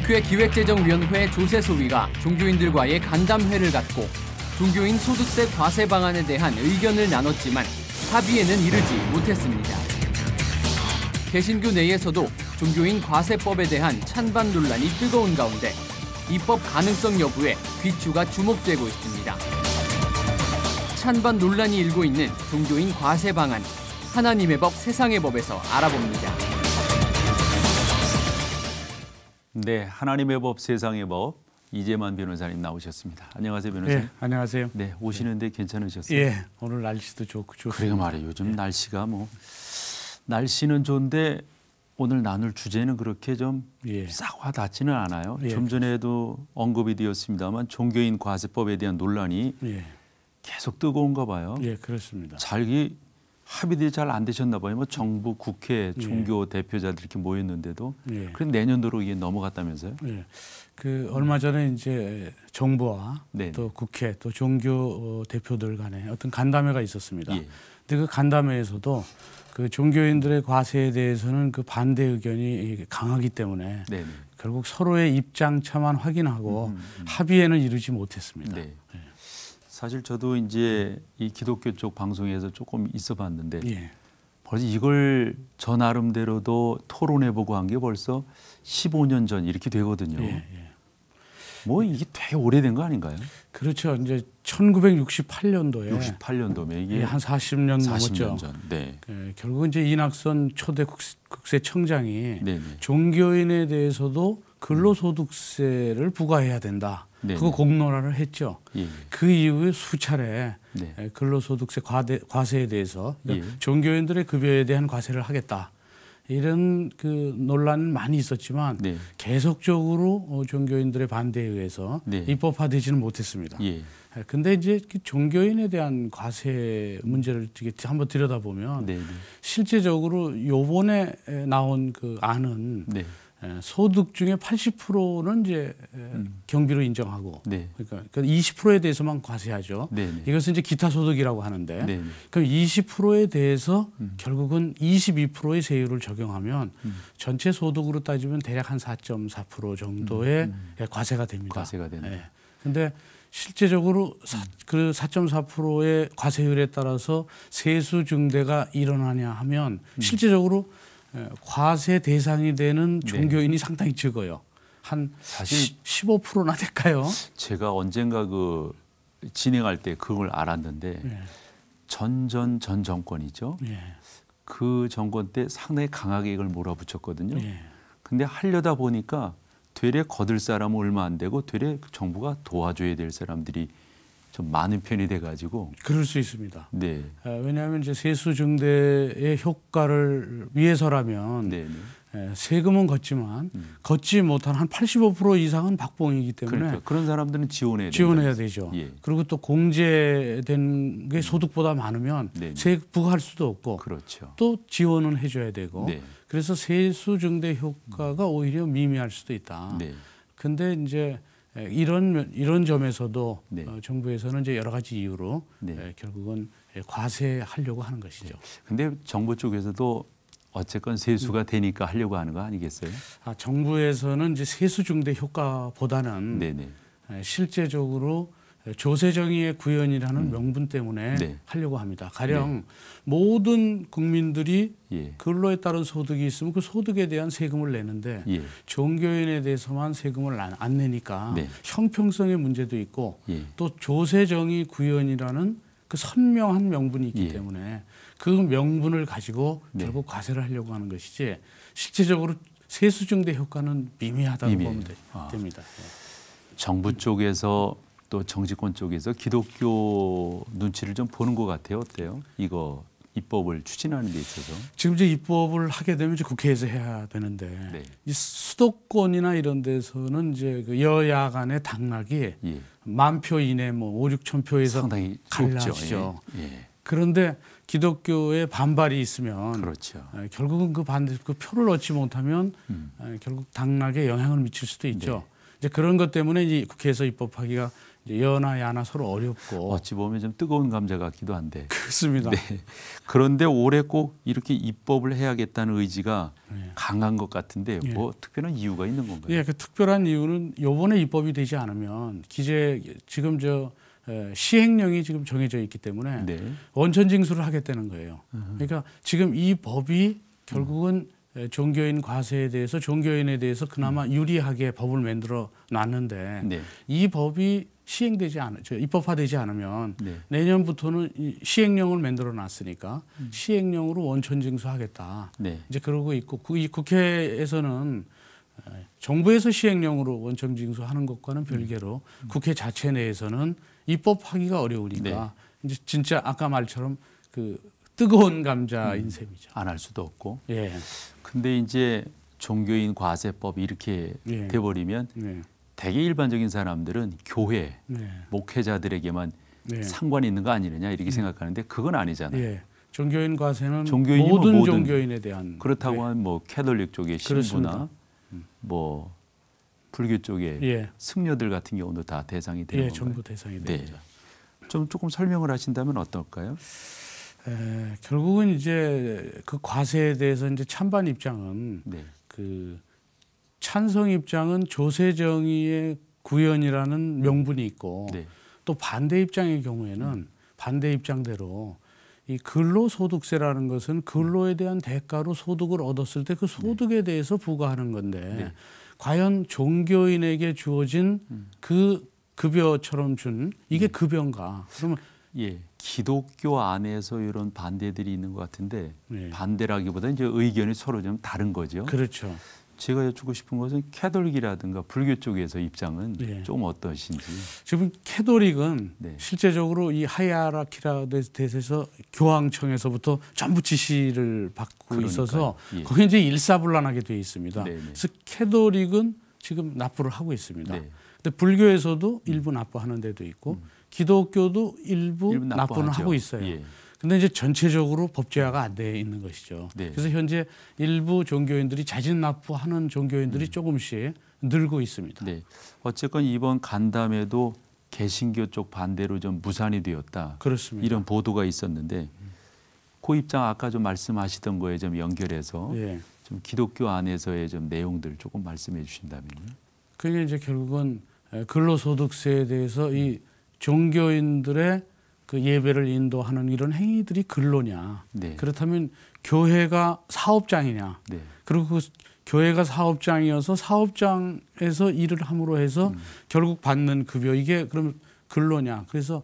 국회 기획재정위원회 조세소위가 종교인들과의 간담회를 갖고 종교인 소득세 과세 방안에 대한 의견을 나눴지만 합의에는 이르지 못했습니다. 개신교 내에서도 종교인 과세법에 대한 찬반 논란이 뜨거운 가운데 입법 가능성 여부에 귀추가 주목되고 있습니다. 찬반 논란이 일고 있는 종교인 과세 방안 하나님의 법 세상의 법에서 알아봅니다. 네, 하나님의 법, 세상의 법 이재만 변호사님 나오셨습니다. 안녕하세요, 변호사님. 예, 안녕하세요. 네, 오시는데 예. 괜찮으셨어요? 예, 오늘 날씨도 좋고 좋. 그래요 말이에요. 요즘 예. 날씨가 뭐 날씨는 좋은데 오늘 나눌 주제는 그렇게 좀싹 예. 와닿지는 않아요. 예. 좀 전에도 언급이 되었습니다만 종교인 과세법에 대한 논란이 예. 계속 뜨거운가 봐요. 예, 그렇습니다. 잘기 합의들이 잘 안 되셨나 봐요. 뭐 정부, 국회, 종교 예. 대표자들 이렇게 모였는데도 예. 그럼 내년도로 이게 넘어갔다면서요? 예. 그 얼마 전에 이제 정부와 네네. 또 국회 또 종교 어, 대표들 간에 어떤 간담회가 있었습니다. 예. 근데 그 간담회에서도 그 종교인들의 과세에 대해서는 그 반대 의견이 강하기 때문에 네네. 결국 서로의 입장 차만 확인하고 음, 음. 음. 합의에는 이르지 못했습니다. 네. 예. 사실 저도 이제 이 기독교 쪽 방송에서 조금 있어 봤는데 예. 벌써 이걸 저 나름대로도 토론해보고 한 게 벌써 15년 전 이렇게 되거든요. 예, 예. 뭐 이게 되게 오래된 거 아닌가요? 그렇죠. 이제 1968년도에 68년도면 이게 예, 한 40년, 40년 넘었죠. 전. 네. 예, 결국 은 이제 이낙선 초대 국세, 청장이 네, 네. 종교인에 대해서도 근로소득세를 부과해야 된다. 네네. 그거 공론화를 했죠. 예예. 그 이후에 수차례 네. 근로소득세 과대, 과세에 대해서 그러니까 예. 종교인들의 급여에 대한 과세를 하겠다. 이런 그 논란 많이 있었지만 네. 계속적으로 어, 종교인들의 반대에 의해서 네. 입법화되지는 못했습니다. 예. 근데 이제 그 종교인에 대한 과세 문제를 한번 들여다보면 네, 네 실제적으로 요번에 나온 그 안은 네. 예, 소득 중에 80%는 이제 예, 음. 경비로 인정하고 네. 그러니까 20%에 그러니까 대해서만 과세하죠. 네네. 네. 이것은 이제 기타 소득이라고 하는데 네네. 네. 그럼 20%에 대해서 음. 결국은 22%의 세율을 적용하면 음. 전체 소득으로 따지면 대략 한 4.4% 정도의 음, 음. 예, 과세가 됩니다. 과세가 되는. 네. 근데 실제적으로 사, 음. 그 4.4%의 과세율에 따라서 세수 증대가 일어나냐 하면 실제적으로 예, 과세 대상이 되는 네. 종교인이 네. 상당히 적어요. 한 사실 15%나 될까요? 제가 언젠가 그 진행할 때 그걸 알았는데 네. 전전 전 정권이죠. 네. 그 정권 때 상당히 강하게 이걸 몰아붙였거든요. 네. 근데 하려다 보니까 되레 거들 사람은 얼마 안 되고 되레 정부가 도와줘야 될 사람들이 좀 많은 편이 돼가지고 그럴 수 있습니다. 네. 예, 왜냐하면 이제 세수 증대의 효과를 위해서라면 네, 네. 예, 세금은 걷지만 음. 걷지 못한 한 85% 이상은 박봉이기 때문에 그러니까 그런 사람들은 지원해야, 지원해야 되죠. 예. 그리고 또 공제된 게 소득보다 많으면 네, 네. 세액 부과할 수도 없고 그렇죠. 또 지원은 해줘야 되고 네. 그래서 세수 증대 효과가 오히려 미미할 수도 있다. 네. 근데 이제 예, 이런 이런 점에서도 네. 어, 정부에서는 이제 여러 가지 이유로 네. 예, 결국은 예, 과세하려고 하는 것이죠. 그런데 네. 정부 쪽에서도 어쨌건 세수가 음. 되니까 하려고 하는 거 아니겠어요? 아, 정부에서는 이제 세수 중대 효과보다는 네네. 실제적으로 조세정의의 구현이라는 음. 명분 때문에 네. 하려고 합니다. 가령 네. 모든 국민들이 예. 근로에 따른 소득이 있으면 그 소득에 대한 세금을 내는데 예. 종교인에 대해서만 세금을 안, 안 내니까 네. 형평성의 문제도 있고 예. 또 조세정의 구현이라는 그 선명한 명분이 있기 예. 때문에 그 명분을 가지고 네. 결국 과세를 하려고 하는 것이지 실제적으로 세수 증대 효과는 미미하다고 미미해요. 보면 되, 아. 됩니다. 예. 정부 쪽에서 또 정치권 쪽에서 기독교 눈치를 좀 보는 것 같아요. 어때요? 이거 입법을 추진하는 데 있어서 지금 이제 입법을 하게 되면 이제 국회에서 해야 되는데 네. 이 수도권이나 이런 데서는 이제 그 여야 간의 당락이 예. 만표 이내 뭐 5, 6천 표에서 상당히 갈라지죠. 예. 예. 그런데 기독교의 반발이 있으면 그렇죠. 아, 결국은 그 반대 그 표를 얻지 못하면 음. 아, 결국 당락에 영향을 미칠 수도 있죠. 네. 이제 그런 것 때문에 이 국회에서 입법하기가 여나 야나 서로 어렵고 어, 어찌 보면 좀 뜨거운 감자 같기도 한데 그렇습니다. 네. 그런데 올해 꼭 이렇게 입법을 해야겠다는 의지가 예. 강한 것 같은데 예. 뭐 특별한 이유가 있는 건가요? 예, 그 특별한 이유는 요번에 입법이 되지 않으면 기재 지금 저 시행령이 지금 정해져 있기 때문에 네. 원천 징수를 하겠다는 거예요. 음. 그러니까 지금 이 법이 결국은 음. 종교인 과세에 대해서 종교인에 대해서 그나마 음. 유리하게 법을 만들어 놨는데 네. 이 법이 시행되지 않, 입법화되지 않으면 네. 내년부터는 시행령을 만들어 놨으니까 음. 시행령으로 원천 징수하겠다. 네. 이제 그러고 있고 이 국회에서는 정부에서 시행령으로 원천 징수하는 것과는 음. 별개로 음. 국회 자체 내에서는 입법하기가 어려우니까 네. 이제 진짜 아까 말처럼 그 뜨거운 감자인 음, 셈이죠. 안 할 수도 없고. 예. 근데 이제 종교인 과세법 이렇게 예. 돼버리면 예. 대개 일반적인 사람들은 교회 네. 목회자들에게만 네. 상관이 있는 거 아니느냐 이렇게 음. 생각하는데 그건 아니잖아요. 예. 종교인 과세는 모든, 모든, 종교인에 대한 그렇다고 예. 네. 한뭐 캐톨릭 쪽의 신부나 음. 뭐 불교 쪽의 예. 승려들 같은 경우도 다 대상이 되는 예, 요 전부 대상이 네. 되죠. 네. 좀 조금 설명을 하신다면 어떨까요? 에, 결국은 이제 그 과세에 대해서 이제 찬반 입장은 네. 그 찬성 입장은 조세정의의 구현이라는 명분이 있고 네. 또 반대 입장의 경우에는 반대 입장대로 이 근로소득세라는 것은 근로에 대한 대가로 소득을 얻었을 때그 네. 소득에 네. 대해서 부과하는 건데 네. 과연 종교인에게 주어진 그 급여처럼 준 이게 네. 급여인가? 그러면 예 기독교 안에서 이런 반대들이 있는 것 같은데 네. 반대라기보다는 이제 의견이 서로 좀 다른 거죠. 그렇죠. 제가 여쭙고 싶은 것은 캐돌릭이라든가 불교 쪽에서 입장은 예. 좀 어떠신지. 지금 캐돌릭은 네. 실제적으로 이 하이아라키라 대해서 교황청에서부터 전부 지시를 받고 그러니까요. 있어서 예. 거기 이제 일사불란하게 되어 있습니다. 네네. 네. 그래서 캐돌릭은 지금 납부를 하고 있습니다. 네. 근데 불교에서도 일부 음. 납부하는 데도 있고 음. 기독교도 일부, 일부 납부는 하고 있어요. 예. 근데 이제 전체적으로 법제화가 안 돼 있는 것이죠. 네. 그래서 현재 일부 종교인들이 자진 납부하는 종교인들이 음. 조금씩 늘고 있습니다. 네. 어쨌건 이번 간담회도 개신교 쪽 반대로 좀 무산이 되었다. 그렇습니다. 이런 보도가 있었는데 그 입장 아까 좀 말씀하시던 거에 좀 연결해서 네. 좀 기독교 안에서의 좀 내용들 조금 말씀해 주신다면요. 그게 이제 결국은 근로소득세에 대해서 이 종교인들의 그 예배를 인도하는 이런 행위들이 근로냐. 네. 그렇다면 교회가 사업장이냐. 네. 그리고 그 교회가 사업장이어서 사업장에서 일을 함으로 해서 음. 결국 받는 급여 이게 그럼 근로냐. 그래서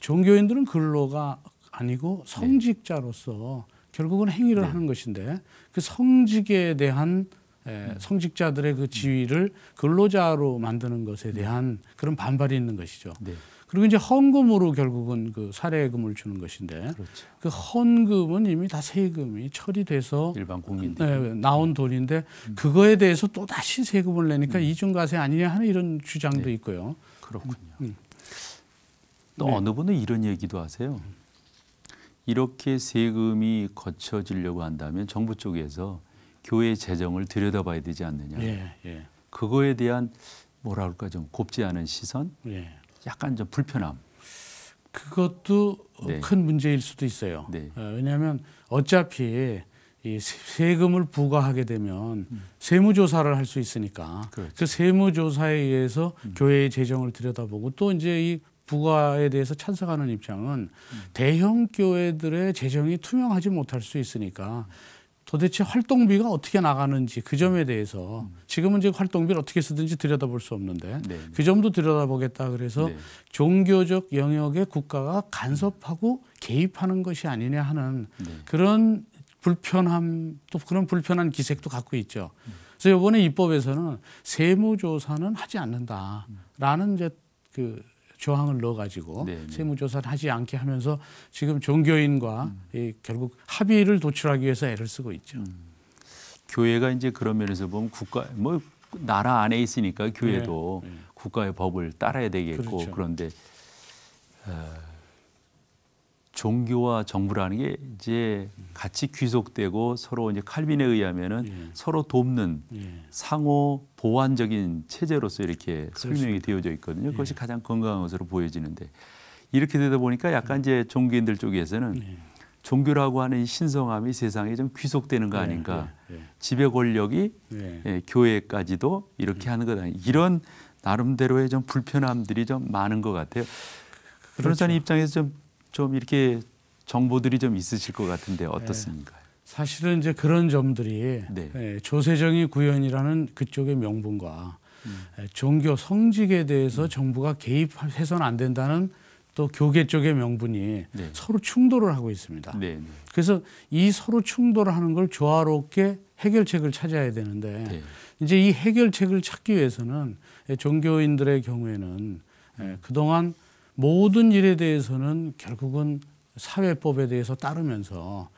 종교인들은 근로가 아니고 네. 성직자로서 결국은 행위를 네. 하는 것인데 그 성직에 대한 에, 음. 성직자들의 그 지위를 근로자로 만드는 것에 네. 대한 그런 반발이 있는 것이죠. 네. 그리고 이제 헌금으로 결국은 그 사례금을 주는 것인데 그렇죠. 그 헌금은 이미 다 세금이 처리돼서 일반 국민들 네, 나온 음. 돈인데 음. 그거에 대해서 또 다시 세금을 내니까 음. 이중과세 아니냐 하는 이런 주장도 네. 있고요. 그렇군요. 음, 음. 또 네. 어느 분은 이런 얘기도 하세요. 이렇게 세금이 거쳐지려고 한다면 정부 쪽에서 교회 재정을 들여다봐야 되지 않느냐. 예, 예. 그거에 대한 뭐라 할까 좀 곱지 않은 시선 예. 약간 좀 불편함. 그것도 네. 큰 문제일 수도 있어요. 네. 예, 왜냐하면 어차피 이 세금을 부과하게 되면 음. 세무조사를 할 수 있으니까 그렇죠. 그 세무조사에 의해서 음. 교회의 재정을 들여다보고 또 이제 이 부과에 대해서 찬성하는 입장은 음. 대형 교회들의 재정이 투명하지 못할 수 있으니까 음. 도대체 활동비가 어떻게 나가는지 그 점에 대해서 지금은 이제 활동비를 어떻게 쓰든지 들여다볼 수 없는데 네. 그 점도 들여다보겠다 그래서 네. 종교적 영역에 국가가 간섭하고 개입하는 것이 아니냐 하는 네. 그런 불편함 또 그런 불편한 기색도 갖고 있죠. 그래서 이번에 입법에서는 세무조사는 하지 않는다라는 이제 그 조항을 넣어가지고 네네. 네. 세무조사를 하지 않게 하면서 지금 종교인과 음. 이 결국 합의를 도출하기 위해서 애를 쓰고 있죠. 음. 교회가 이제 그런 면에서 보면 국가 뭐 나라 안에 있으니까 교회도 네. 네. 국가의 법을 따라야 되겠고 그렇죠. 그런데. 어, 종교와 정부라는 게 이제 같이 귀속되고 서로 이제 칼빈에 의하면은 예. 서로 돕는 예. 상호 보완적인 체제로서 이렇게 그렇습니다. 설명이 되어져 있거든요. 그것이 예. 가장 건강한 것으로 보여지는데 이렇게 되다 보니까 약간 이제 종교인들 쪽에서는 예. 종교라고 하는 신성함이 세상에 좀 귀속되는 거 예, 아닌가. 지배 권력이 예, 교회까지도 이렇게 음. 하는 거다. 이런 나름대로의 좀 불편함들이 좀 많은 것 같아요. 그호사님 그렇죠. 입장에서 좀좀 이렇게 정보들이 좀 있으실 것 같은데 예. 어떻습니까? 사실은 이제 그런 점들이 네. 예, 조세정의 구현이라는 그쪽의 명분과 음. 예, 종교 성직에 대해서 음. 정부가 개입해서는 안 된다는 또 교계 쪽의 명분이 네. 서로 충돌을 하고 있습니다. 네, 네. 그래서 이 서로 충돌하는 걸 조화롭게 해결책을 찾아야 되는데 네. 이제 이 해결책을 찾기 위해서는 종교인들의 경우에는 음. 그동안 모든 일에 대해서는 결국은 사회법에 대해서 따르면서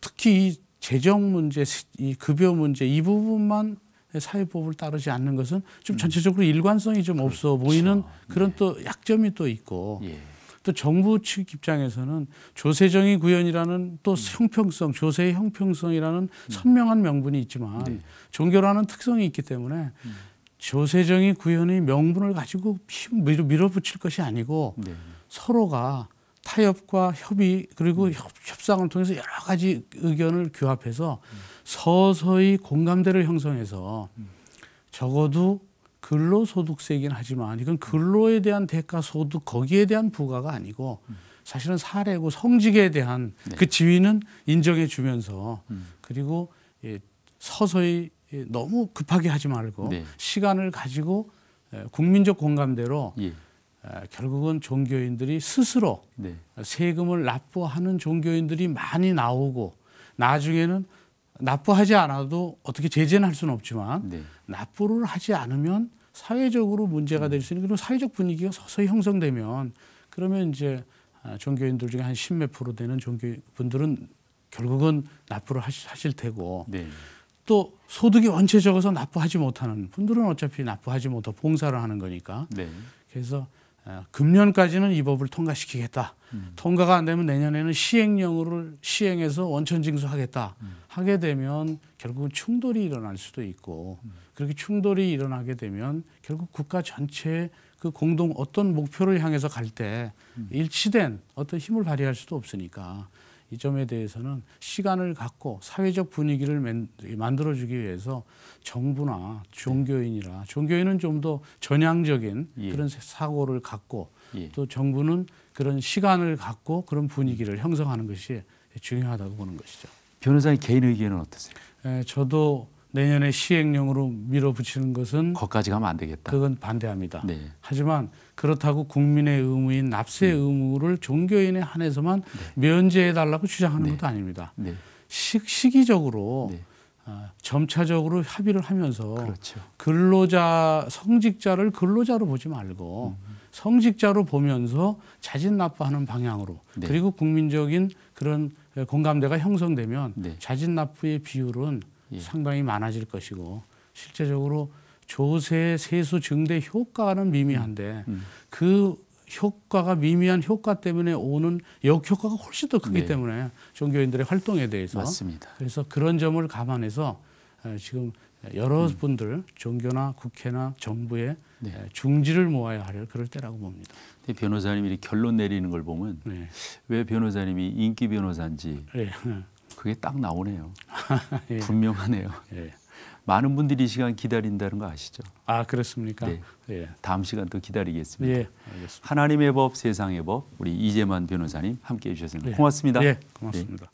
특히 이 재정 문제, 이 급여 문제 이 부분만 사회법을 따르지 않는 것은 좀 음. 전체적으로 일관성이 좀 없어 그렇죠. 보이는 네. 그런 예. 또 약점이 또 있고 예. 또 정부 측 입장에서는 조세정의 구현이라는 또 음. 형평성, 조세의 형평성이라는 음. 선명한 명분이 있지만 네. 종교라는 특성이 있기 때문에 음. 조세정이 구현의 명분을 가지고 밀어붙일 것이 아니고 네. 서로가 타협과 협의 그리고 음. 협, 상을 통해서 여러 가지 의견을 규합해서 음. 서서히 공감대를 형성해서 음. 적어도 근로소득세이긴 하지만 이건 근로에 대한 대가 소득 거기에 대한 부과가 아니고 음. 사실은 사례고 성직에 대한 네. 그 지위는 인정해 주면서 음. 그리고 예, 서서히 예, 너무 급하게 하지 말고 네. 시간을 가지고 국민적 공감대로 예. 결국은 종교인들이 스스로 네. 세금을 납부하는 종교인들이 많이 나오고 나중에는 납부하지 않아도 어떻게 제재는 할 수는 없지만 네. 납부를 하지 않으면 사회적으로 문제가 될 수 있는 그런 사회적 분위기가 서서히 형성되면 그러면 이제 아, 종교인들 중에 한 십몇 프로 되는 종교분들은 결국은 납부를 하실, 하실 테고 네. 또 소득이 원체 적어서 납부하지 못하는 분들은 어차피 납부하지 못하고 봉사를 하는 거니까. 네. 그래서 어, 금년까지는 이 법을 통과시키겠다. 음. 통과가 안 되면 내년에는 시행령을 시행해서 원천 징수하겠다. 음. 하게 되면 결국은 충돌이 일어날 수도 있고 음. 그렇게 충돌이 일어나게 되면 결국 국가 전체의 그 공동 어떤 목표를 향해서 갈때 음. 일치된 어떤 힘을 발휘할 수도 없으니까 이 점에 대해서는 시간을 갖고 사회적 분위기를 만들어주기 위해서 정부나 종교인이라 종교인은 좀 더 전향적인 예. 그런 사고를 갖고 예. 또 정부는 그런 시간을 갖고 그런 분위기를 형성하는 것이 중요하다고 보는 것이죠. 변호사의 개인 의견은 어떠세요? 에, 저도 내년에 시행령으로 밀어붙이는 것은 거까지 가면 안 되겠다. 그건 반대합니다. 네. 하지만 그렇다고 국민의 의무인 납세 네. 의무를 종교인에 한해서만 네. 면제해 달라고 주장하는 네. 것도 아닙니다. 시, 네. 시기적으로 어, 점차적으로 합의를 하면서 그렇죠. 근로자 성직자를 근로자로 보지 말고 음. 성직자로 보면서 자진 납부하는 방향으로 그리고 국민적인 그런 공감대가 형성되면 자진 납부의 비율은 예. 상당히 많아질 것이고 실제적으로 조세 세수 증대 효과는 미미한데 음, 음. 그 효과가 미미한 효과 때문에 오는 역효과가 훨씬 더 크기 네. 때문에 종교인들의 활동에 대해서 맞습니다. 그래서 그런 점을 감안해서 어, 지금 여러분들 음. 종교나 국회나 정부의 네. 중지를 모아야 할 그럴 때라고 봅니다. 변호사님이 결론 내리는 걸 보면 네. 왜 변호사님이 인기 변호사인지 예. 그게 딱 나오네요. 예. 분명하네요. 예. 많은 분들이 이 시간 기다린다는 거 아시죠? 아 그렇습니까? 네. 예. 다음 시간 또 기다리겠습니다. 예, 하나님의 법, 세상의 법, 우리 이재만 변호사님 함께해 주셔서 예. 고맙습니다. 예, 네. 고맙습니다.